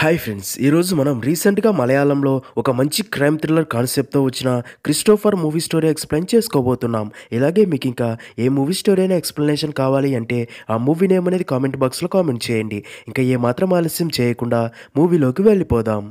hi friends ఈరోజు మనం రీసెంట్గా మలయాళంలో ఒక మంచి క్రైమ్ థ్రిల్లర్ కాన్సెప్ట్తో వచ్చిన క్రిస్టోఫర్ మూవీ స్టోరీ ఎక్స్ప్లెయిన్ చేసుకోబోతున్నాం ఇలాగే మీకు ఇంకా ఏ మూవీ స్టోరీ అయినా ఎక్స్ప్లెనేషన్ కావాలి అంటే ఆ మూవీ నేమ్ అనేది కామెంట్ బాక్స్లో కామెంట్ చేయండి ఇంకా ఏమాత్రం ఆలస్యం చేయకుండా మూవీలోకి వెళ్ళిపోదాం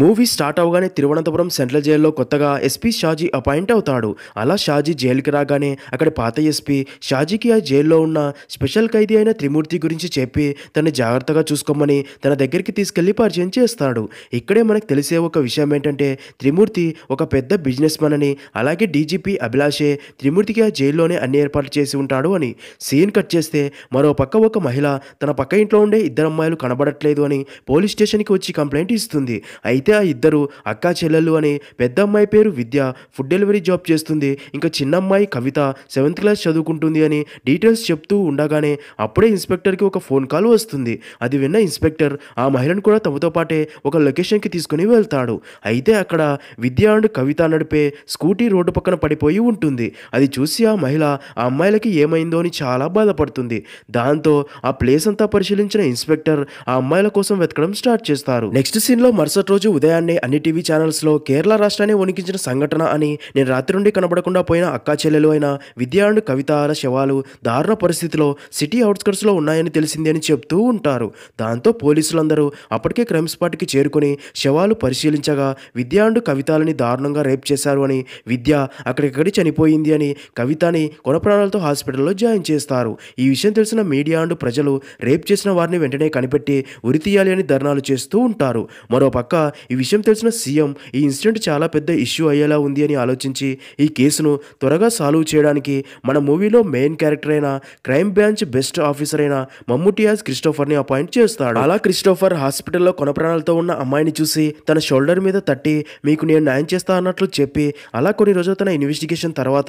మూవీ స్టార్ట్ అవగానే తిరువనంతపురం సెంట్రల్ జైల్లో కొత్తగా ఎస్పీ షాజీ అపాయింట్ అవుతాడు అలా షాజీ జైలుకి రాగానే అక్కడ పాత ఎస్పీ షాజీకి ఆ జైల్లో ఉన్న స్పెషల్ ఖైదీ అయిన త్రిమూర్తి గురించి చెప్పి తను జాగ్రత్తగా చూసుకోమని తన దగ్గరికి తీసుకెళ్లి పరిచయం చేస్తాడు ఇక్కడే మనకు తెలిసే ఒక విషయం ఏంటంటే త్రిమూర్తి ఒక పెద్ద బిజినెస్ మ్యాన్ అని అలాగే డీజీపీ అభిలాషే త్రిమూర్తికి ఆ జైల్లోనే అన్ని ఏర్పాట్లు చేసి ఉంటాడు అని సీన్ కట్ చేస్తే మరో పక్క ఒక మహిళ తన పక్క ఇంట్లో ఉండే ఇద్దరు అమ్మాయిలు కనబడట్లేదు అని పోలీస్ స్టేషన్కి వచ్చి కంప్లైంట్ ఇస్తుంది అయితే అయితే ఆ ఇద్దరు అక్కా చెల్లెలు అని పెద్ద అమ్మాయి పేరు విద్య ఫుడ్ డెలివరీ జాబ్ చేస్తుంది ఇంకా చిన్న అమ్మాయి కవిత సెవెంత్ క్లాస్ చదువుకుంటుంది అని డీటెయిల్స్ చెప్తూ ఉండగానే అప్పుడే ఇన్స్పెక్టర్కి ఒక ఫోన్ కాల్ వస్తుంది అది విన్న ఇన్స్పెక్టర్ ఆ మహిళను కూడా తమతో పాటే ఒక లొకేషన్కి తీసుకుని వెళ్తాడు అయితే అక్కడ విద్య అండ్ కవిత నడిపే స్కూటీ రోడ్డు పక్కన పడిపోయి ఉంటుంది అది చూసి ఆ మహిళ ఆ అమ్మాయిలకి ఏమైందో అని చాలా బాధపడుతుంది దాంతో ఆ ప్లేస్ అంతా పరిశీలించిన ఇన్స్పెక్టర్ ఆ అమ్మాయిల కోసం వెతకడం స్టార్ట్ చేస్తారు నెక్స్ట్ సీన్లో మరుసటి రోజు ఉదయాన్నే అన్ని టీవీ ఛానల్స్లో కేరళ రాష్ట్రాన్ని వణికించిన సంఘటన అని నేను రాత్రి నుండి కనబడకుండా పోయిన అక్కా చెల్లెలు అయిన విద్య అండ్ కవితాల శవాలు దారుణ పరిస్థితిలో సిటీ అవుట్స్కర్ట్స్లో ఉన్నాయని తెలిసింది అని చెప్తూ ఉంటారు దాంతో పోలీసులందరూ అప్పటికే క్రైమ్ స్పాట్కి చేరుకుని శవాలు పరిశీలించగా విద్య అండ్ కవితాలని దారుణంగా రేప్ చేశారు అని విద్య అక్కడికక్కడి చనిపోయింది అని కవితని కొనప్రాణాలతో హాస్పిటల్లో జాయిన్ చేస్తారు ఈ విషయం తెలిసిన మీడియా అండ్ ప్రజలు రేప్ చేసిన వారిని వెంటనే కనిపెట్టి ఉరితీయాలి అని ధర్నాలు చేస్తూ ఉంటారు మరోపక్క ఈ విషయం తెలిసిన సీఎం ఈ ఇన్సిడెంట్ చాలా పెద్ద ఇష్యూ అయ్యేలా ఉంది అని ఆలోచించి ఈ కేసును త్వరగా సాల్వ్ చేయడానికి మన మూవీలో మెయిన్ క్యారెక్టర్ అయిన క్రైమ్ బ్రాంచ్ బెస్ట్ ఆఫీసర్ అయిన మమ్ముటి క్రిస్టోఫర్ క్రిస్టోఫర్ని అపాయింట్ చేస్తాడు అలా క్రిస్టోఫర్ హాస్పిటల్లో కొనప్రాణాలతో ఉన్న అమ్మాయిని చూసి తన షోల్డర్ మీద తట్టి మీకు నేను న్యాయం చేస్తా అన్నట్లు చెప్పి అలా కొన్ని రోజులు తన ఇన్వెస్టిగేషన్ తర్వాత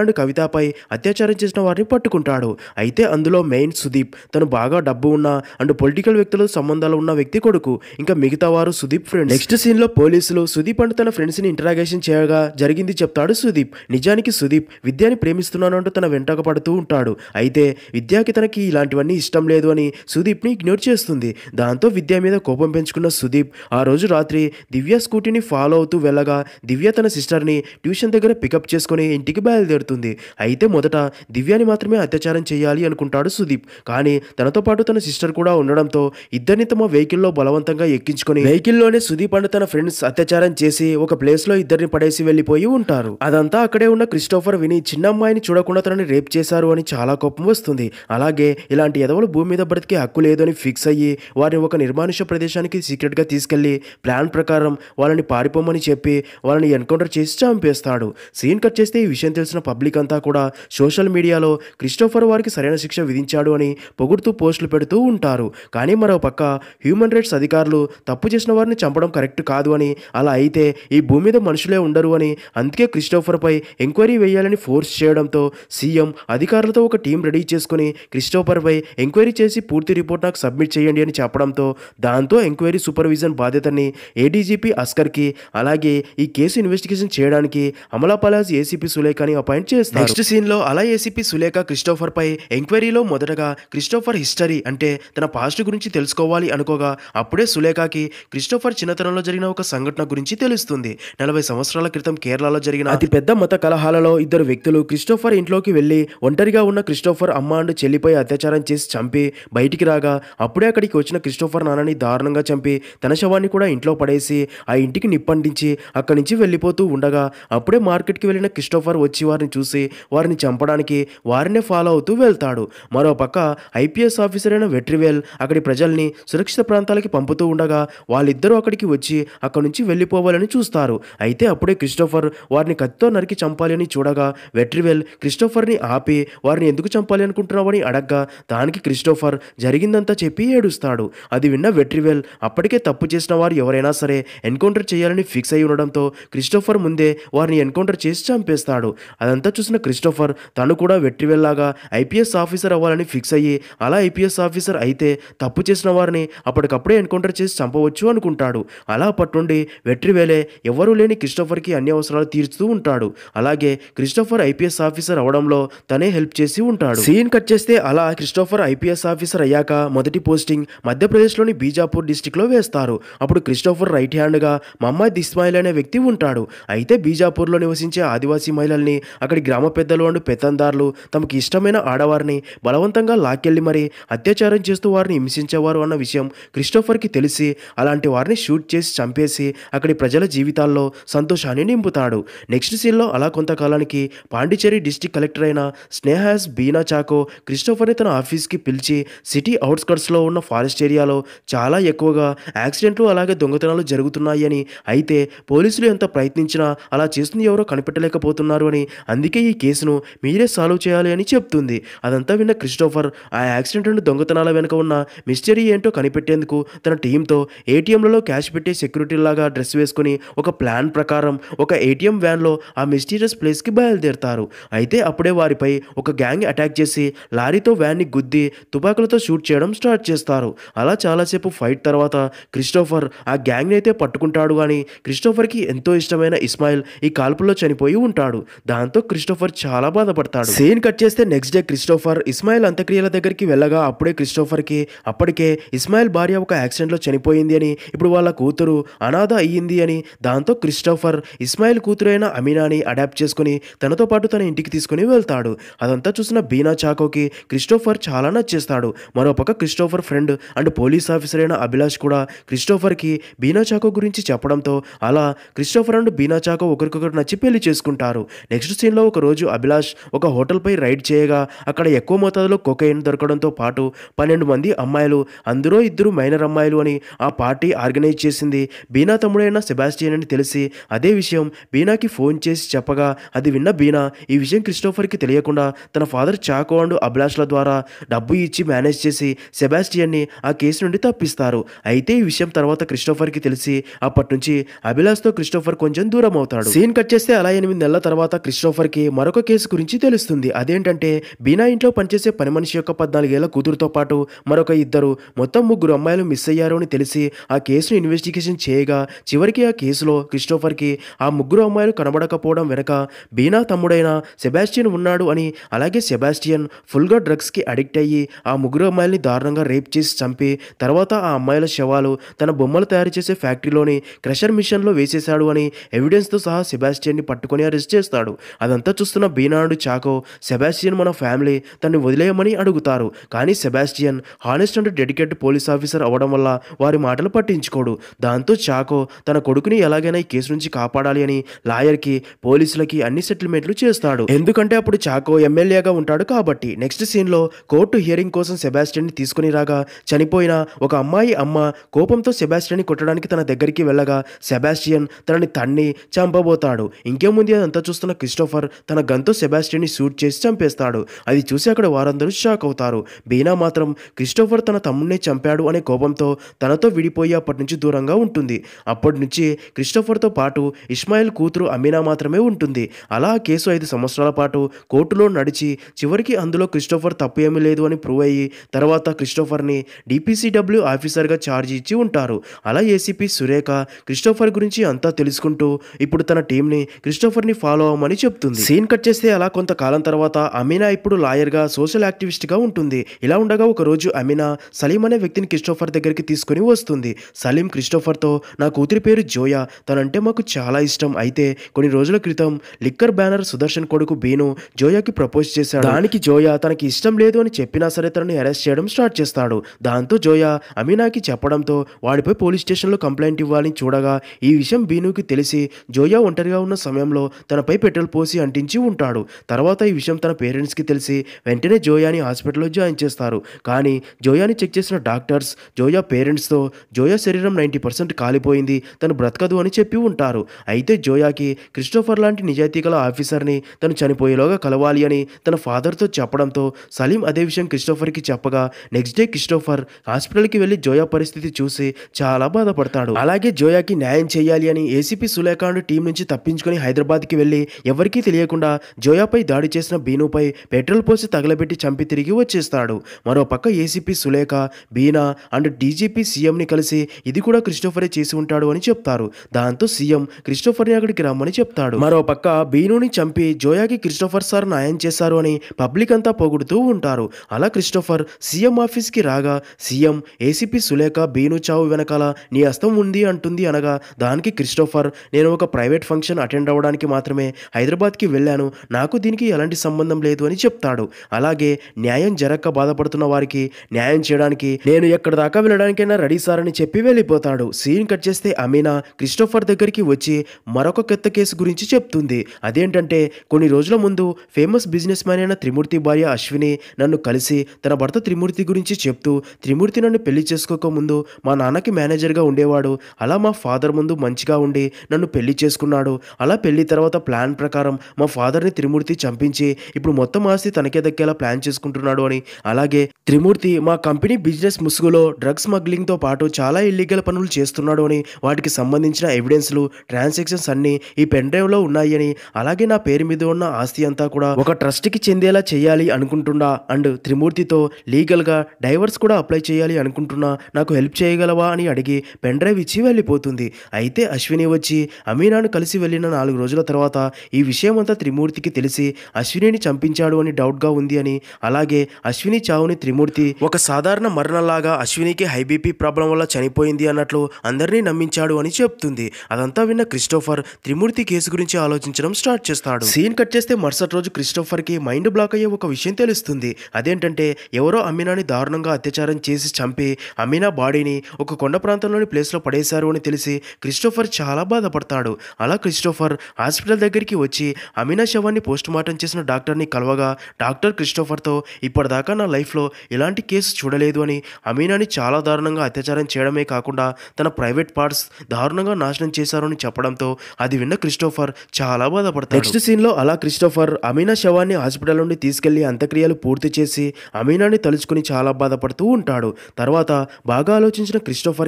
అండ్ కవితపై అత్యాచారం చేసిన వారిని పట్టుకుంటాడు అయితే అందులో మెయిన్ సుదీప్ తను బాగా డబ్బు ఉన్న అండ్ పొలిటికల్ వ్యక్తులతో సంబంధాలు ఉన్న వ్యక్తి కొడుకు ఇంకా మిగతా వారు Sudeep friend friends next scene లో పోలీసులు సుదీప్ అంటూ తన ఫ్రెండ్స్ ని ఇంటరాగేషన్ చేయగా జరిగింది చెప్తాడు సుదీప్ నిజానికి సుదీప్ విద్యాని ప్రేమిస్తున్నాను అంటూ తన వెంటక పడుతూ ఉంటాడు అయితే విద్యాకి తనకి ఇలాంటివన్నీ ఇష్టం లేదు అని సుదీప్ని ఇగ్నోర్ చేస్తుంది దాంతో విద్య మీద కోపం పెంచుకున్న సుదీప్ ఆ రోజు రాత్రి దివ్య స్కూటీని ఫాలో అవుతూ వెళ్ళగా దివ్య తన సిస్టర్ని ట్యూషన్ దగ్గర పికప్ చేసుకుని ఇంటికి బయలుదేరుతుంది అయితే మొదట దివ్యాని మాత్రమే అత్యాచారం చేయాలి అనుకుంటాడు సుదీప్ కానీ తనతో పాటు తన సిస్టర్ కూడా ఉండడంతో ఇద్దరిని తమ వెహికల్లో బలవంతంగా ఎక్కించుకొని వెహికల్లోనే సుదీప్ అండ్ తన ఫ్రెండ్స్ అత్యాచారం చేసి ఒక ప్లేస్ లో ఇద్దరిని పడేసి వెళ్లిపోయి ఉంటారు అదంతా అక్కడే ఉన్న క్రిస్టోఫర్ విని చిన్న అమ్మాయిని చూడకుండా తనని రేప్ చేశారు అని చాలా కోపం వస్తుంది అలాగే ఇలాంటి ఎదవలు భూమి మీద బ్రతికే హక్కు లేదు అని ఫిక్స్ అయ్యి వారిని ఒక నిర్మానుష ప్రదేశానికి సీక్రెట్ గా తీసుకెళ్లి ప్లాన్ ప్రకారం వాళ్ళని పారిపోమని చెప్పి వాళ్ళని ఎన్కౌంటర్ చేసి చంపేస్తాడు సీన్ కట్ చేస్తే ఈ విషయం తెలిసిన పబ్లిక్ అంతా కూడా సోషల్ మీడియాలో క్రిస్టోఫర్ వారికి సరైన శిక్ష విధించాడు అని పొగుడుతూ పోస్టులు పెడుతూ ఉంటారు కానీ మరో పక్క హ్యూమన్ రైట్స్ అధికారులు తప్పు చేసిన వారిని చంపడం కరెక్ట్ కాదు అని అలా అయితే ఈ భూమి మీద మనుషులే ఉండరు అని అందుకే క్రిస్టోఫర్పై ఎంక్వైరీ వేయాలని ఫోర్స్ చేయడంతో సీఎం అధికారులతో ఒక టీం రెడీ చేసుకుని క్రిస్టోఫర్పై ఎంక్వైరీ చేసి పూర్తి రిపోర్ట్ నాకు సబ్మిట్ చేయండి అని చెప్పడంతో దాంతో ఎంక్వైరీ సూపర్విజన్ బాధ్యతని ఏడీజీపీ అస్కర్కి అలాగే ఈ కేసు ఇన్వెస్టిగేషన్ చేయడానికి అమలా పలాజ్ ఏసీపీ సులేఖని అపాయింట్ చేస్తారు నెక్స్ట్ సీన్లో అలా ఏసీపీ సులేఖ క్రిస్టోఫర్పై ఎంక్వైరీలో మొదటగా క్రిస్టోఫర్ హిస్టరీ అంటే తన పాస్ట్ గురించి తెలుసుకోవాలి అనుకోగా అప్పుడే సులేఖకి క్రిస్టోఫర్ చిన్నతనంలో జరిగిన ఒక సంఘటన గురించి తెలుస్తుంది నలభై సంవత్సరాల క్రితం కేరళలో జరిగిన అతి పెద్ద మత కలహాలలో ఇద్దరు వ్యక్తులు క్రిస్టోఫర్ ఇంట్లోకి వెళ్లి ఒంటరిగా ఉన్న క్రిస్టోఫర్ అమ్మ అండ్ చెల్లిపై అత్యాచారం చేసి చంపి బయటికి రాగా అప్పుడే అక్కడికి వచ్చిన క్రిస్టోఫర్ నాన్నని దారుణంగా చంపి తన శవాన్ని కూడా ఇంట్లో పడేసి ఆ ఇంటికి నిప్పంటించి అక్కడి నుంచి వెళ్ళిపోతూ ఉండగా అప్పుడే మార్కెట్కి వెళ్ళిన క్రిస్టోఫర్ వచ్చి వారిని చూసి వారిని చంపడానికి వారినే ఫాలో అవుతూ వెళ్తాడు మరోపక్క ఐపీఎస్ ఆఫీసర్ అయిన వెట్రివేల్ అక్కడి ప్రజల్ని సురక్షిత ప్రాంతాలకి పంపుతూ ఉండగా వాళ్ళిద్దరూ అక్కడి అక్కడికి వచ్చి అక్కడి నుంచి వెళ్ళిపోవాలని చూస్తారు అయితే అప్పుడే క్రిస్టోఫర్ వారిని కత్తితో నరికి చంపాలి అని చూడగా వెట్రివెల్ క్రిస్టోఫర్ని ఆపి వారిని ఎందుకు చంపాలి అనుకుంటున్నావని అడగ్గా దానికి క్రిస్టోఫర్ జరిగిందంతా చెప్పి ఏడుస్తాడు అది విన్న వెట్రివెల్ అప్పటికే తప్పు చేసిన వారు ఎవరైనా సరే ఎన్కౌంటర్ చేయాలని ఫిక్స్ అయి ఉండడంతో క్రిస్టోఫర్ ముందే వారిని ఎన్కౌంటర్ చేసి చంపేస్తాడు అదంతా చూసిన క్రిస్టోఫర్ తను కూడా వెట్రివెల్ లాగా ఐపీఎస్ ఆఫీసర్ అవ్వాలని ఫిక్స్ అయ్యి అలా ఐపీఎస్ ఆఫీసర్ అయితే తప్పు చేసిన వారిని అప్పటికప్పుడే ఎన్కౌంటర్ చేసి చంపవచ్చు అనుకుంటాడు అలా పట్టుండి వెట్రివేలే ఎవరూ లేని క్రిస్టఫర్కి అన్ని అవసరాలు తీర్చుతూ ఉంటాడు అలాగే క్రిస్టఫర్ ఐపీఎస్ ఆఫీసర్ అవడంలో తనే హెల్ప్ చేసి ఉంటాడు సీన్ కట్ చేస్తే అలా క్రిస్టోఫర్ ఐపీఎస్ ఆఫీసర్ అయ్యాక మొదటి పోస్టింగ్ మధ్యప్రదేశ్లోని బీజాపూర్ డిస్టిక్లో వేస్తారు అప్పుడు క్రిస్టోఫర్ రైట్ హ్యాండ్గా మహమ్మద్ ఇస్మాయిల్ అనే వ్యక్తి ఉంటాడు అయితే బీజాపూర్లో నివసించే ఆదివాసీ మహిళల్ని అక్కడి గ్రామ పెద్దలు అండ్ పెత్తందారులు తమకి ఇష్టమైన ఆడవారిని బలవంతంగా లాక్కెళ్లి మరీ అత్యాచారం చేస్తూ వారిని హింసించేవారు అన్న విషయం క్రిస్టోఫర్కి తెలిసి అలాంటి వారిని షూట్ చేసి చంపేసి అక్కడి ప్రజల జీవితాల్లో సంతోషాన్ని నింపుతాడు నెక్స్ట్ సీన్లో అలా కొంతకాలానికి పాండిచేరి డిస్టిక్ కలెక్టర్ అయిన స్నేహాస్ బీనా చాకో క్రిస్టోఫర్ని తన ఆఫీస్కి పిలిచి సిటీ అవుట్స్కట్స్లో ఉన్న ఫారెస్ట్ ఏరియాలో చాలా ఎక్కువగా యాక్సిడెంట్లు అలాగే దొంగతనాలు జరుగుతున్నాయని అయితే పోలీసులు ఎంత ప్రయత్నించినా అలా చేస్తుంది ఎవరో కనిపెట్టలేకపోతున్నారు అని అందుకే ఈ కేసును మీరే సాల్వ్ చేయాలి అని చెప్తుంది అదంతా విన్న క్రిస్టోఫర్ ఆ యాక్సిడెంట్ దొంగతనాల వెనుక ఉన్న మిస్టరీ ఏంటో కనిపెట్టేందుకు తన టీంతో ఏటీఎంలలో క్యాష్ క్యాష్ పెట్టి సెక్యూరిటీ లాగా డ్రెస్ వేసుకుని ఒక ప్లాన్ ప్రకారం ఒక ఏటీఎం వ్యాన్లో ఆ మిస్టీరియస్ ప్లేస్కి బయలుదేరతారు అయితే అప్పుడే వారిపై ఒక గ్యాంగ్ అటాక్ చేసి లారీతో వ్యాన్ని గుద్ది తుపాకులతో షూట్ చేయడం స్టార్ట్ చేస్తారు అలా చాలాసేపు ఫైట్ తర్వాత క్రిస్టోఫర్ ఆ గ్యాంగ్ని అయితే పట్టుకుంటాడు కానీ క్రిస్టోఫర్కి ఎంతో ఇష్టమైన ఇస్మాయిల్ ఈ కాల్పుల్లో చనిపోయి ఉంటాడు దాంతో క్రిస్టోఫర్ చాలా బాధపడతాడు సీన్ కట్ చేస్తే నెక్స్ట్ డే క్రిస్టోఫర్ ఇస్మాయిల్ అంత్యక్రియల దగ్గరికి వెళ్ళగా అప్పుడే క్రిస్టోఫర్కి అప్పటికే ఇస్మాయిల్ భార్య ఒక యాక్సిడెంట్లో చనిపోయింది అని ఇప్పుడు వాళ్ళ కూతురు అనాథ అయ్యింది అని దాంతో క్రిస్టోఫర్ ఇస్మాయిల్ కూతురైన అమీనాని అడాప్ట్ చేసుకుని తనతో పాటు తన ఇంటికి తీసుకుని వెళ్తాడు అదంతా చూసిన బీనా చాకోకి క్రిస్టోఫర్ చాలా నచ్చేస్తాడు మరోపక్క Christopher friend and police officer అయిన అభిలాష్ కూడా క్రిస్టోఫర్కి బీనా చాకో గురించి చెప్పడంతో అలా క్రిస్టోఫర్ అండ్ బీనా చాకో ఒకరికొకరు నచ్చి పెళ్లి చేసుకుంటారు నెక్స్ట్ సీన్లో ఒకరోజు అభిలాష్ ఒక హోటల్పై రైడ్ చేయగా అక్కడ ఎక్కువ మోతాదులో కొకైన్ దొరకడంతో పాటు పన్నెండు మంది అమ్మాయిలు అందరూ ఇద్దరు మైనర్ అమ్మాయిలు అని ఆ పార్టీ ఆర్గనైజ్ వచ్చేసింది బీనా తమ్ముడైన సెబాస్టియన్ అని తెలిసి అదే విషయం బీనాకి ఫోన్ చేసి చెప్పగా అది విన్న బీనా ఈ విషయం క్రిస్టోఫర్కి తెలియకుండా తన ఫాదర్ చాకో అండ్ అభిలాష్ల ద్వారా డబ్బు ఇచ్చి మేనేజ్ చేసి సెబాస్టియన్ని ఆ కేసు నుండి తప్పిస్తారు అయితే ఈ విషయం తర్వాత క్రిస్టోఫర్కి తెలిసి అప్పటి నుంచి అభిలాష్తో క్రిస్టోఫర్ కొంచెం దూరం అవుతాడు సీన్ కట్ చేస్తే అలా ఎనిమిది నెలల తర్వాత క్రిస్టోఫర్కి మరొక కేసు గురించి తెలుస్తుంది అదేంటంటే బీనా ఇంట్లో పనిచేసే పని మనిషి యొక్క పద్నాలుగేళ్ల కూతురుతో పాటు మరొక ఇద్దరు మొత్తం ముగ్గురు అమ్మాయిలు మిస్ అయ్యారు అని తెలిసి ఆ కేసును ఇన్వెస్టిగేషన్ చేయగా చివరికి ఆ కేసులో క్రిస్టోఫర్కి ఆ ముగ్గురు అమ్మాయిలు కనబడకపోవడం వెనక బీనా తమ్ముడైన సెబాస్టియన్ ఉన్నాడు అని అలాగే సెబాస్టియన్ ఫుల్గా డ్రగ్స్కి అడిక్ట్ అయ్యి ఆ ముగ్గురు అమ్మాయిల్ని దారుణంగా రేప్ చేసి చంపి తర్వాత ఆ అమ్మాయిల శవాలు తన బొమ్మలు తయారు చేసే ఫ్యాక్టరీలోని క్రషర్ మిషన్లో వేసేశాడు అని ఎవిడెన్స్తో సహా సెబాస్టియన్ని పట్టుకొని అరెస్ట్ చేస్తాడు అదంతా చూస్తున్న బీనాడు చాకో సెబాస్టియన్ మన ఫ్యామిలీ తన్ని వదిలేయమని అడుగుతారు కానీ Sebastian honest and dedicate police officer అవ్వడం వల్ల వారి మాటలు పట్టించుకోడు ఉంటాడు దాంతో చాకో తన కొడుకుని ఎలాగైనా ఈ కేసు నుంచి కాపాడాలి అని లాయర్కి పోలీసులకి అన్ని సెటిల్మెంట్లు చేస్తాడు ఎందుకంటే అప్పుడు చాకో ఎమ్మెల్యేగా ఉంటాడు కాబట్టి నెక్స్ట్ సీన్లో కోర్టు హియరింగ్ కోసం సెబాస్టియన్ని తీసుకుని రాగా చనిపోయిన ఒక అమ్మాయి అమ్మ కోపంతో సెబాస్టియన్ని కొట్టడానికి తన దగ్గరికి వెళ్ళగా సెబాస్టియన్ తనని తన్ని చంపబోతాడు ఇంకేముంది అదంతా చూస్తున్న క్రిస్టోఫర్ తన గన్తో సెబాస్టియన్ని షూట్ చేసి చంపేస్తాడు అది చూసి అక్కడ వారందరూ షాక్ అవుతారు బీనా మాత్రం క్రిస్టోఫర్ తన తమ్ముడినే చంపాడు అనే కోపంతో తనతో విడిపోయి అప్పటి నుంచి దూరంగా ఉంటుంది అప్పటి నుంచి క్రిస్టోఫర్తో పాటు ఇస్మాయిల్ కూతురు అమీనా మాత్రమే ఉంటుంది అలా కేసు ఐదు సంవత్సరాల పాటు కోర్టులో నడిచి చివరికి అందులో క్రిస్టోఫర్ తప్పు ఏమీ లేదు అని ప్రూవ్ అయ్యి తర్వాత క్రిస్టోఫర్ని డిపిసిడబ్ల్యూ ఆఫీసర్గా ఛార్జ్ ఇచ్చి ఉంటారు అలా ఏసీపీ సురేఖ క్రిస్టోఫర్ గురించి అంతా తెలుసుకుంటూ ఇప్పుడు తన టీంని క్రిస్టోఫర్ని ఫాలో అవ్వమని చెప్తుంది సీన్ కట్ చేస్తే అలా కొంతకాలం తర్వాత అమీనా ఇప్పుడు లాయర్గా సోషల్ యాక్టివిస్ట్గా ఉంటుంది ఇలా ఉండగా ఒకరోజు అమీనా సలీం అనే వ్యక్తిని క్రిస్టోఫర్ దగ్గరికి తీసుకుని వస్తుంది సలీం క్రిస్టోఫర్తో నా కూతురి పేరు జోయా తనంటే మాకు చాలా ఇష్టం అయితే కొన్ని రోజుల క్రితం లిక్కర్ బ్యానర్ సుదర్శన్ కొడుకు బీను జోయాకి ప్రపోజ్ చేశాడు దానికి జోయా తనకి ఇష్టం లేదు అని చెప్పినా సరే తనని అరెస్ట్ చేయడం స్టార్ట్ చేస్తాడు దాంతో జోయా అమీనాకి చెప్పడంతో వాడిపై పోలీస్ స్టేషన్లో కంప్లైంట్ ఇవ్వాలని చూడగా ఈ విషయం బీనుకి తెలిసి జోయా ఒంటరిగా ఉన్న సమయంలో తనపై పెట్రోల్ పోసి అంటించి ఉంటాడు తర్వాత ఈ విషయం తన పేరెంట్స్కి తెలిసి వెంటనే జోయాని హాస్పిటల్లో జాయిన్ చేస్తారు కానీ జోయాని చెక్ చేసిన డాక్టర్స్ జోయా పేరెంట్స్తో జోయా శరీరం నైంటీ పర్సెంట్ కాలిపోయింది తను బ్రతకదు అని చెప్పి ఉంటారు అయితే జోయాకి క్రిస్టోఫర్ లాంటి నిజాయితీ గల ఆఫీసర్ని తను చనిపోయేలోగా కలవాలి అని తన ఫాదర్తో చెప్పడంతో సలీం అదే విషయం క్రిస్టోఫర్కి చెప్పగా నెక్స్ట్ డే క్రిస్టోఫర్ హాస్పిటల్కి వెళ్ళి జోయా పరిస్థితి చూసి చాలా బాధపడతాడు అలాగే జోయాకి న్యాయం చేయాలి అని ఏసీపీ సులేఖాండ్ టీం నుంచి తప్పించుకుని హైదరాబాద్కి వెళ్ళి ఎవరికీ తెలియకుండా జోయాపై దాడి చేసిన బీనుపై పెట్రోల్ పోసి తగలబెట్టి చంపి తిరిగి వచ్చేస్తాడు మరోపక్క ACP Sulekha Beena and DGP సీఎంని కలిసి ఇది కూడా కూడా క్రిస్టోఫరే చేసి ఉంటాడు అని చెప్తారు దాంతో సీఎం క్రిస్టోఫర్ని అక్కడికి రమ్మని చెప్తాడు మరో పక్క బీనుని చంపి జోయాకి క్రిస్టోఫర్ సార్ న్యాయం చేశారు అని పబ్లిక్ అంతా పొగుడుతూ ఉంటారు అలా క్రిస్టోఫర్ సీఎం ఆఫీస్కి రాగా సీఎం ఏసీపీ సులేఖ బీను చావు వెనకాల నీ హస్తం ఉంది అంటుంది అనగా దానికి క్రిస్టోఫర్ నేను ఒక ప్రైవేట్ ఫంక్షన్ అటెండ్ అవ్వడానికి మాత్రమే హైదరాబాద్కి వెళ్ళాను నాకు దీనికి ఎలాంటి సంబంధం లేదు అని చెప్తాడు అలాగే న్యాయం జరక్క బాధపడుతున్న వారికి న్యాయం చేయడానికి నేను ఎక్కడ దాకా వెళ్ళడానికైనా రెడీ సార్ అని చెప్పి వెళ్ళిపోతాను చనిపోతాడు సీన్ కట్ చేస్తే అమీనా క్రిస్టోఫర్ దగ్గరికి వచ్చి మరొక కొత్త కేసు గురించి చెప్తుంది అదేంటంటే కొన్ని రోజుల ముందు ఫేమస్ బిజినెస్ మ్యాన్ అయిన త్రిమూర్తి భార్య అశ్విని నన్ను కలిసి తన భర్త త్రిమూర్తి గురించి చెప్తూ త్రిమూర్తి నన్ను పెళ్లి చేసుకోకముందు మా నాన్నకి మేనేజర్గా ఉండేవాడు అలా మా ఫాదర్ ముందు మంచిగా ఉండి నన్ను పెళ్లి చేసుకున్నాడు అలా పెళ్లి తర్వాత ప్లాన్ ప్రకారం మా ఫాదర్ని త్రిమూర్తి చంపించి ఇప్పుడు మొత్తం ఆస్తి తనకే దక్కేలా ప్లాన్ చేసుకుంటున్నాడు అని అలాగే త్రిమూర్తి మా కంపెనీ బిజినెస్ ముసుగులో డ్రగ్స్ స్మగ్లింగ్తో పాటు చాలా ఇల్లీగల్ పనులు చేస్తున్నాడు అని వాటికి సంబంధించిన ఎవిడెన్స్లు ట్రాన్సాక్షన్స్ అన్ని ఈ పెన్ డ్రైవ్లో ఉన్నాయి అని అలాగే నా పేరు మీద ఉన్న ఆస్తి అంతా కూడా ఒక ట్రస్ట్కి చెందేలా చేయాలి అనుకుంటున్నా అండ్ త్రిమూర్తితో లీగల్గా డైవర్స్ కూడా అప్లై చేయాలి అనుకుంటున్నా నాకు హెల్ప్ చేయగలవా అని అడిగి పెన్ డ్రైవ్ ఇచ్చి వెళ్ళిపోతుంది అయితే అశ్విని వచ్చి అమీనాను కలిసి వెళ్ళిన నాలుగు రోజుల తర్వాత ఈ విషయం అంతా త్రిమూర్తికి తెలిసి అశ్వినిని చంపించాడు అని డౌట్గా ఉంది అని అలాగే అశ్విని చావుని త్రిమూర్తి ఒక సాధారణ మరణలాగా అశ్వినికి హైబీపీ ప్రాబ్లం వల్ల చనిపోయింది అన్నట్లు అందరినీ నమ్మించాడు అని చెప్తుంది అదంతా విన్న క్రిస్టోఫర్ త్రిమూర్తి కేసు గురించి ఆలోచించడం స్టార్ట్ చేస్తాడు సీన్ కట్ చేస్తే మరుసటి రోజు క్రిస్టోఫర్కి మైండ్ బ్లాక్ అయ్యే ఒక విషయం తెలుస్తుంది అదేంటంటే ఎవరో అమీనాని దారుణంగా అత్యాచారం చేసి చంపి అమీనా బాడీని ఒక కొండ ప్రాంతంలోని ప్లేస్లో పడేశారు అని తెలిసి క్రిస్టోఫర్ చాలా బాధపడతాడు అలా క్రిస్టోఫర్ హాస్పిటల్ దగ్గరికి వచ్చి అమీనా శవాన్ని మార్టం చేసిన డాక్టర్ని కలవగా డాక్టర్ క్రిస్టోఫర్తో ఇప్పటిదాకా నా లైఫ్లో ఇలాంటి కేసు చూడలేదు అని అమీనాని చాలా దారుణంగా అత్యాచారం చేయడమే కాకుండా కాకుండా తన ప్రైవేట్ పార్ట్స్ దారుణంగా నాశనం చేశారని చెప్పడంతో అది విన్న క్రిస్టోఫర్ చాలా బాధపడతాడు నెక్స్ట్ సీన్ లో అలా క్రిస్టోఫర్ అమీనా శవాన్ని హాస్పిటల్ నుండి తీసుకెళ్లి అంత్యక్రియలు పూర్తి చేసి అమీనాని తలుచుకుని చాలా బాధపడుతూ ఉంటాడు తర్వాత బాగా ఆలోచించిన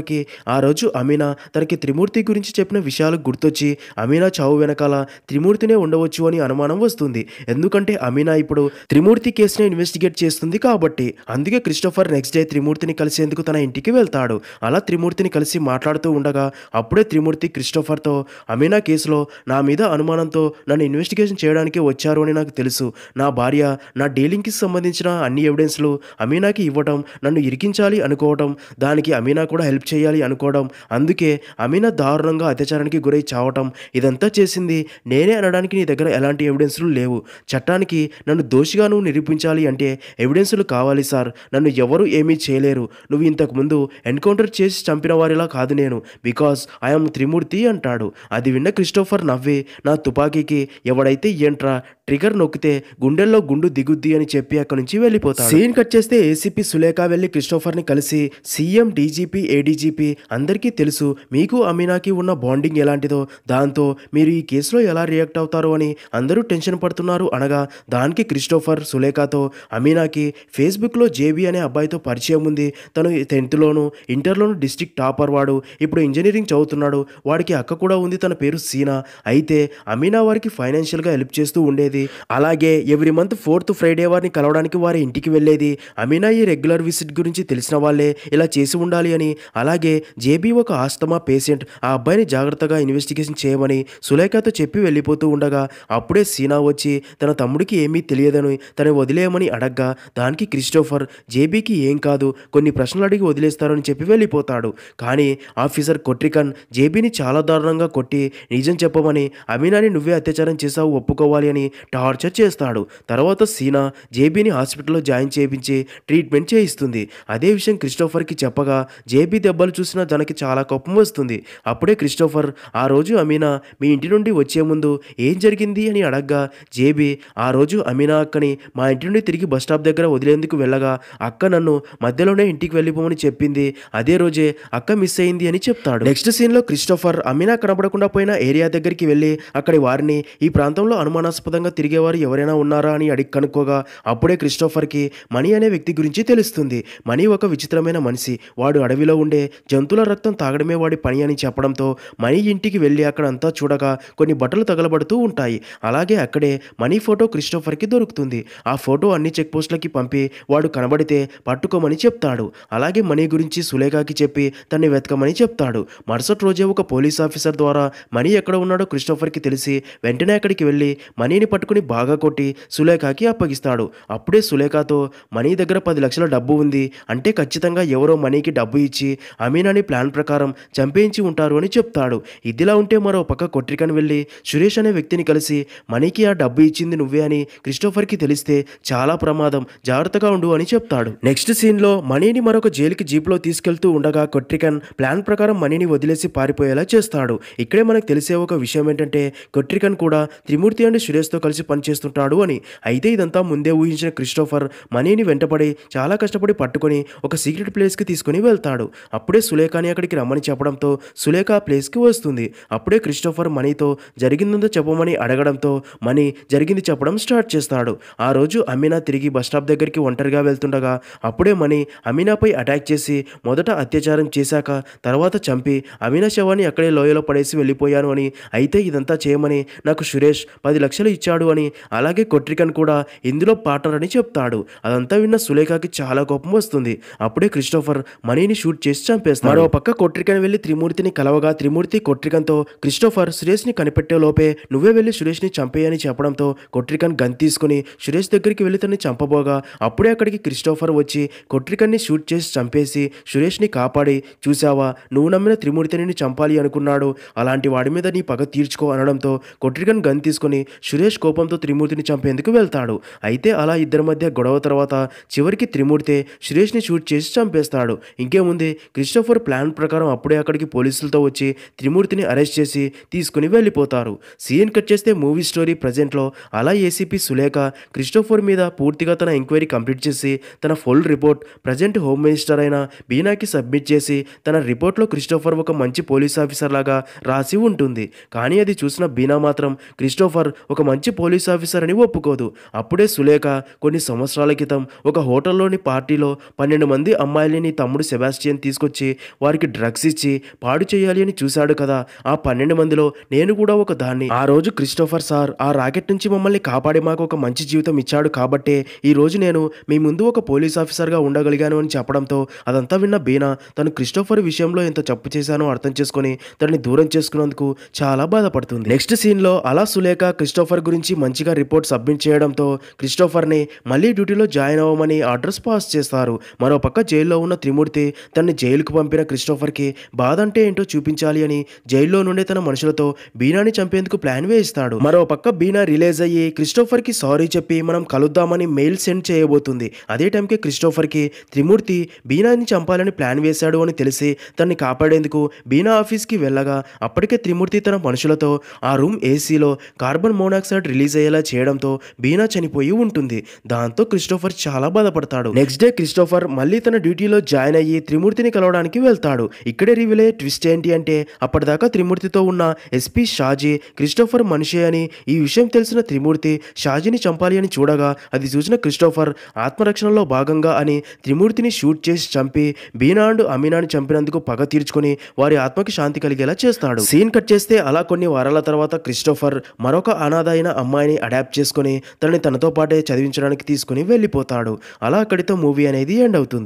కి ఆ రోజు అమీనా తనకి త్రిమూర్తి గురించి చెప్పిన విషయాలు గుర్తొచ్చి అమీనా చావు వెనకాల త్రిమూర్తినే ఉండవచ్చు అని అనుమానం వస్తుంది ఎందుకంటే అమీనా ఇప్పుడు త్రిమూర్తి కేసుని ఇన్వెస్టిగేట్ చేస్తుంది కాబట్టి అందుకే క్రిస్టోఫర్ నెక్స్ట్ డే త్రిమూర్తిని కలిసేందుకు తన ఇంటికి వెళ్తాడు అలా త్రిమూర్తి త్రిమూర్తిని కలిసి మాట్లాడుతూ ఉండగా అప్పుడే త్రిమూర్తి క్రిస్టోఫర్తో అమీనా కేసులో నా మీద అనుమానంతో నన్ను ఇన్వెస్టిగేషన్ చేయడానికి వచ్చారు అని నాకు తెలుసు నా భార్య నా డీలింగ్కి సంబంధించిన అన్ని ఎవిడెన్స్లు అమీనాకి ఇవ్వటం నన్ను ఇరికించాలి అనుకోవటం దానికి అమీనా కూడా హెల్ప్ చేయాలి అనుకోవడం అందుకే అమీనా దారుణంగా అత్యాచారానికి గురై చావటం ఇదంతా చేసింది నేనే అనడానికి నీ దగ్గర ఎలాంటి ఎవిడెన్స్లు లేవు చట్టానికి నన్ను దోషిగా నువ్వు నిరూపించాలి అంటే ఎవిడెన్స్లు కావాలి సార్ నన్ను ఎవరూ ఏమీ చేయలేరు నువ్వు ఇంతకుముందు ఎన్కౌంటర్ చేసి చంపిన వారిలా కాదు నేను బికాస్ ఐఎమ్ త్రిమూర్తి అంటాడు అది విన్న క్రిస్టోఫర్ నవ్వి నా తుపాకీకి ఎవడైతే ఏంట్రా ట్రిగర్ నొక్కితే గుండెల్లో గుండు దిగుద్ది అని చెప్పి అక్కడి నుంచి వెళ్ళిపోతాడు సీన్ కట్ చేస్తే ఏసీపీ సులేఖ వెళ్ళి క్రిస్టోఫర్ని కలిసి సీఎం డీజీపీ ఏడీజీపీ అందరికీ తెలుసు మీకు అమీనాకి ఉన్న బాండింగ్ ఎలాంటిదో దాంతో మీరు ఈ కేసులో ఎలా రియాక్ట్ అవుతారు అని అందరూ టెన్షన్ పడుతున్నారు అనగా దానికి క్రిస్టోఫర్ సులేఖతో అమీనాకి ఫేస్బుక్లో జేబీ అనే అబ్బాయితో పరిచయం ఉంది తను టెన్త్లోను ఇంటర్లోను డిస్ట్రిక్ట్ టాపర్ వాడు ఇప్పుడు ఇంజనీరింగ్ చదువుతున్నాడు వాడికి అక్క కూడా ఉంది తన పేరు సీనా అయితే అమీనా వారికి ఫైనాన్షియల్గా హెల్ప్ చేస్తూ ఉండేది అలాగే ఎవ్రీ మంత్ ఫోర్త్ ఫ్రైడే వారిని కలవడానికి వారి ఇంటికి వెళ్ళేది అమీనా ఈ రెగ్యులర్ విజిట్ గురించి తెలిసిన వాళ్ళే ఇలా చేసి ఉండాలి అని అలాగే జేబీ ఒక ఆస్తమా పేషెంట్ ఆ అబ్బాయిని జాగ్రత్తగా ఇన్వెస్టిగేషన్ చేయమని సులేఖతో చెప్పి వెళ్ళిపోతూ ఉండగా అప్పుడే సీనా వచ్చి తన తమ్ముడికి ఏమీ తెలియదని తను వదిలేయమని అడగ్గా దానికి క్రిస్టోఫర్ జేబీకి ఏం కాదు కొన్ని ప్రశ్నలు అడిగి వదిలేస్తారని చెప్పి వెళ్ళిపోతాడు కానీ ఆఫీసర్ కొట్రికన్ జేబీని చాలా దారుణంగా కొట్టి నిజం చెప్పమని అమీనాని నువ్వే అత్యాచారం చేశావు ఒప్పుకోవాలి అని టార్చర్ చేస్తాడు తర్వాత సీనా జేబీని హాస్పిటల్లో జాయిన్ చేయించి ట్రీట్మెంట్ చేయిస్తుంది అదే విషయం క్రిస్టోఫర్కి చెప్పగా జేబీ దెబ్బలు చూసిన తనకి చాలా కోపం వస్తుంది అప్పుడే క్రిస్టోఫర్ ఆ రోజు అమీనా మీ ఇంటి నుండి వచ్చే ముందు ఏం జరిగింది అని అడగ్గా జేబీ ఆ రోజు అమీనా అక్కని మా ఇంటి నుండి తిరిగి బస్టాప్ దగ్గర వదిలేందుకు వెళ్ళగా అక్క నన్ను మధ్యలోనే ఇంటికి వెళ్ళిపోమని చెప్పింది అదే రోజే అక్క అక్క మిస్ అయింది అని చెప్తాడు నెక్స్ట్ సీన్ లో క్రిస్టోఫర్ అమీనా కనబడకుండా పోయిన ఏరియా దగ్గరికి వెళ్ళి అక్కడి వారిని ఈ ప్రాంతంలో అనుమానాస్పదంగా తిరిగేవారు ఎవరైనా ఉన్నారా అని అడిగి కనుక్కోగా అప్పుడే క్రిస్టోఫర్కి మణి అనే వ్యక్తి గురించి తెలుస్తుంది మణి ఒక విచిత్రమైన మనిషి వాడు అడవిలో ఉండే జంతువుల రక్తం తాగడమే వాడి పని అని చెప్పడంతో మణి ఇంటికి వెళ్ళి అక్కడ అంతా చూడగా కొన్ని బట్టలు తగలబడుతూ ఉంటాయి అలాగే అక్కడే మణి ఫోటో క్రిస్టోఫర్ కి దొరుకుతుంది ఆ ఫోటో అన్ని చెక్ పోస్టులకి పంపి వాడు కనబడితే పట్టుకోమని చెప్తాడు అలాగే మణి గురించి సులేఖకి చెప్పి తన్ని వెతకమని చెప్తాడు మరుసటి రోజే ఒక పోలీస్ ఆఫీసర్ ద్వారా మనీ ఎక్కడ ఉన్నాడో క్రిస్టోఫర్కి తెలిసి వెంటనే అక్కడికి వెళ్ళి మనీని పట్టుకుని బాగా కొట్టి సులేఖకి అప్పగిస్తాడు అప్పుడే సులేఖతో మనీ దగ్గర పది లక్షల డబ్బు ఉంది అంటే ఖచ్చితంగా ఎవరో మనీకి డబ్బు ఇచ్చి అమీనాని ప్లాన్ ప్రకారం చంపేయించి ఉంటారు అని చెప్తాడు ఇదిలా ఉంటే మరో పక్క కొట్రికన్ వెళ్ళి సురేష్ అనే వ్యక్తిని కలిసి మనీకి ఆ డబ్బు ఇచ్చింది నువ్వే అని క్రిస్టోఫర్కి తెలిస్తే చాలా ప్రమాదం జాగ్రత్తగా ఉండు అని చెప్తాడు నెక్స్ట్ సీన్లో మనీని మరొక జైలుకి జీప్లో తీసుకెళ్తూ ఉండగా కొట్టి కొట్రికన్ ప్లాన్ ప్రకారం మనీని వదిలేసి పారిపోయేలా చేస్తాడు ఇక్కడే మనకు తెలిసే ఒక విషయం ఏంటంటే కొట్రికన్ కూడా త్రిమూర్తి అండ్ సురేష్తో కలిసి పనిచేస్తుంటాడు అని అయితే ఇదంతా ముందే ఊహించిన క్రిస్టోఫర్ మనీని వెంటపడి చాలా కష్టపడి పట్టుకొని ఒక సీక్రెట్ ప్లేస్కి తీసుకుని వెళ్తాడు అప్పుడే సులేఖని అక్కడికి రమ్మని చెప్పడంతో సులేఖ ఆ ప్లేస్కి వస్తుంది అప్పుడే క్రిస్టోఫర్ మనీతో జరిగిందో చెప్పమని అడగడంతో మనీ జరిగింది చెప్పడం స్టార్ట్ చేస్తాడు ఆ రోజు అమీనా తిరిగి బస్టాప్ దగ్గరికి ఒంటరిగా వెళ్తుండగా అప్పుడే మనీ అమీనాపై అటాక్ చేసి మొదట అత్యాచారం చేసి చేశాక తర్వాత చంపి అవినాష్ శవాన్ని అక్కడే లోయలో పడేసి వెళ్ళిపోయాను అని అయితే ఇదంతా చేయమని నాకు సురేష్ పది లక్షలు ఇచ్చాడు అని అలాగే కొట్రికన్ కూడా ఇందులో పార్ట్నర్ అని చెప్తాడు అదంతా విన్న సులేఖకి చాలా కోపం వస్తుంది అప్పుడే క్రిస్టోఫర్ మనీని షూట్ చేసి చంపేస్తాడు మరో పక్క కొట్రికన్ వెళ్ళి త్రిమూర్తిని కలవగా త్రిమూర్తి కొట్రికన్తో క్రిస్టోఫర్ సురేష్ని కనిపెట్టే లోపే నువ్వే వెళ్ళి సురేష్ని చంపేయని చెప్పడంతో కొట్రికన్ గన్ తీసుకుని సురేష్ దగ్గరికి వెళ్ళి తనని చంపబోగా అప్పుడే అక్కడికి క్రిస్టోఫర్ వచ్చి కొట్రికన్ని షూట్ చేసి చంపేసి సురేష్ని కాపాడి చూశావా నువ్వు నమ్మిన త్రిమూర్తిని చంపాలి అనుకున్నాడు అలాంటి వాడి మీద నీ పగ తీర్చుకో అనడంతో కొట్రికన్ గన్ తీసుకుని సురేష్ కోపంతో త్రిమూర్తిని చంపేందుకు వెళ్తాడు అయితే అలా ఇద్దరి మధ్య గొడవ తర్వాత చివరికి త్రిమూర్తి సురేష్ని షూట్ చేసి చంపేస్తాడు ఇంకేముంది క్రిస్టోఫర్ ప్లాన్ ప్రకారం అప్పుడే అక్కడికి పోలీసులతో వచ్చి త్రిమూర్తిని అరెస్ట్ చేసి తీసుకుని వెళ్ళిపోతారు సీన్ కట్ చేస్తే మూవీ స్టోరీ ప్రజెంట్లో అలా ఏసీపీ సులేఖ క్రిస్టోఫర్ మీద పూర్తిగా తన ఎంక్వైరీ కంప్లీట్ చేసి తన full report present home minister అయిన బీనాకి సబ్మిట్ చేసి తన రిపోర్ట్లో క్రిస్టోఫర్ ఒక మంచి పోలీస్ ఆఫీసర్ లాగా రాసి ఉంటుంది కానీ అది చూసిన బీనా మాత్రం క్రిస్టోఫర్ ఒక మంచి పోలీస్ ఆఫీసర్ అని ఒప్పుకోదు అప్పుడే సులేఖ కొన్ని సంవత్సరాల క్రితం ఒక హోటల్లోని పార్టీలో పన్నెండు మంది అమ్మాయిలని తమ్ముడు సెబాస్టియన్ తీసుకొచ్చి వారికి డ్రగ్స్ ఇచ్చి పాడు చేయాలి అని చూశాడు కదా ఆ పన్నెండు మందిలో నేను కూడా ఒక దాన్ని ఆ రోజు క్రిస్టోఫర్ సార్ ఆ రాకెట్ నుంచి మమ్మల్ని కాపాడి మాకు ఒక మంచి జీవితం ఇచ్చాడు కాబట్టే ఈ రోజు నేను మీ ముందు ఒక పోలీస్ ఆఫీసర్గా ఉండగలిగాను అని చెప్పడంతో అదంతా విన్న బీనా తను క్రిస్టో క్రిస్టోఫర్ విషయంలో ఎంత చప్పు చేశానో అర్థం చేసుకుని తనని దూరం చేసుకున్నందుకు చాలా బాధపడుతుంది నెక్స్ట్ సీన్లో అలా సులేఖ క్రిస్టోఫర్ గురించి మంచిగా రిపోర్ట్ సబ్మిట్ చేయడంతో క్రిస్టోఫర్ని మళ్ళీ డ్యూటీలో జాయిన్ అవ్వమని ఆర్డర్స్ పాస్ చేస్తారు మరోపక్క జైల్లో ఉన్న త్రిమూర్తి తనని జైలుకు పంపిన క్రిస్టోఫర్కి బాధ అంటే ఏంటో చూపించాలి అని జైల్లో నుండే తన మనుషులతో బీనాని చంపేందుకు ప్లాన్ వేయిస్తాడు మరోపక్క బీనా రిలీజ్ అయ్యి క్రిస్టోఫర్ కి సారీ చెప్పి మనం కలుద్దామని మెయిల్ సెండ్ చేయబోతుంది అదే టైంకి క్రిస్టోఫర్ కి త్రిమూర్తి బీనాని చంపాలని ప్లాన్ వేశాడు అని తెలిసి తనని కాపాడేందుకు బీనా ఆఫీస్కి వెళ్ళగా అప్పటికే త్రిమూర్తి తన మనుషులతో ఆ రూమ్ ఏసీలో కార్బన్ మోనాక్సైడ్ రిలీజ్ అయ్యేలా చేయడంతో బీనా చనిపోయి ఉంటుంది దాంతో క్రిస్టోఫర్ చాలా బాధపడతాడు నెక్స్ట్ డే క్రిస్టోఫర్ మళ్ళీ తన డ్యూటీలో జాయిన్ అయ్యి త్రిమూర్తిని కలవడానికి వెళ్తాడు ఇక్కడే రివీల్ అయ్యే ట్విస్ట్ ఏంటి అంటే అప్పటిదాకా త్రిమూర్తితో ఉన్న ఎస్పీ షాజీ క్రిస్టోఫర్ మనిషే అని ఈ విషయం తెలిసిన త్రిమూర్తి షాజీని చంపాలి అని చూడగా అది చూసిన క్రిస్టోఫర్ ఆత్మరక్షణలో భాగంగా అని త్రిమూర్తిని షూట్ చేసి చంపి బీనా అండ్ అమీనాని చంపినందుకు పగ తీర్చుకుని వారి ఆత్మకి శాంతి కలిగేలా చేస్తాడు సీన్ కట్ చేస్తే అలా కొన్ని వారాల తర్వాత క్రిస్టోఫర్ మరొక అనాథ అయిన అమ్మాయిని అడాప్ట్ చేసుకుని తనని తనతో పాటే చదివించడానికి తీసుకుని వెళ్ళిపోతాడు అలా అక్కడితో మూవీ అనేది ఎండ్ అవుతుంది